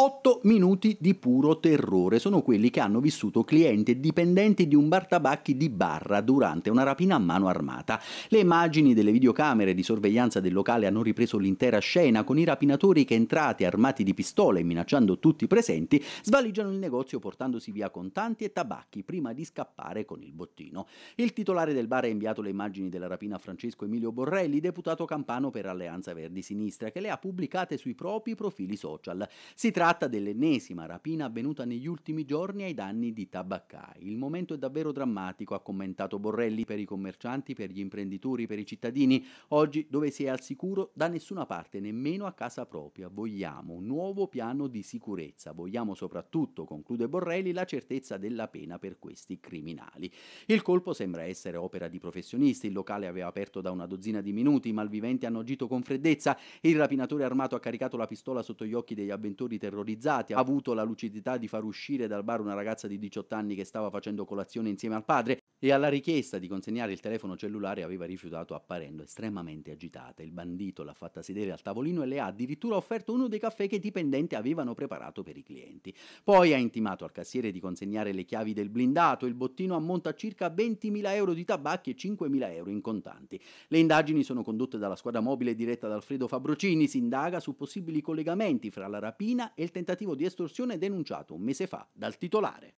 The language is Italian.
8 minuti di puro terrore sono quelli che hanno vissuto clienti e dipendenti di un bar tabacchi di Barra durante una rapina a mano armata. Le immagini delle videocamere di sorveglianza del locale hanno ripreso l'intera scena con i rapinatori che entrati armati di pistole e minacciando tutti i presenti svaligiano il negozio portandosi via contanti e tabacchi prima di scappare con il bottino. Il titolare del bar ha inviato le immagini della rapina a Francesco Emilio Borrelli, deputato campano per Alleanza Verdi Sinistra, che le ha pubblicate sui propri profili social. Si tratta tratta dell'ennesima rapina avvenuta negli ultimi giorni ai danni di tabaccai. Il momento è davvero drammatico, ha commentato Borrelli, per i commercianti, per gli imprenditori, per i cittadini. Oggi dove si è al sicuro? Da nessuna parte, nemmeno a casa propria. Vogliamo un nuovo piano di sicurezza, vogliamo soprattutto, conclude Borrelli, la certezza della pena per questi criminali. Il colpo sembra essere opera di professionisti, il locale aveva aperto da una dozzina di minuti, i malviventi hanno agito con freddezza, il rapinatore armato ha caricato la pistola sotto gli occhi degli avventori terroristi terrorizzati, ha avuto la lucidità di far uscire dal bar una ragazza di 18 anni che stava facendo colazione insieme al padre e alla richiesta di consegnare il telefono cellulare aveva rifiutato apparendo estremamente agitata. Il bandito l'ha fatta sedere al tavolino e le ha addirittura offerto uno dei caffè che i dipendenti avevano preparato per i clienti. Poi ha intimato al cassiere di consegnare le chiavi del blindato, il bottino ammonta a circa 20.000 euro di tabacchi e 5.000 euro in contanti. Le indagini sono condotte dalla squadra mobile diretta da Alfredo Fabrocini, si indaga su possibili collegamenti fra la rapina e il nel tentativo di estorsione denunciato un mese fa dal titolare.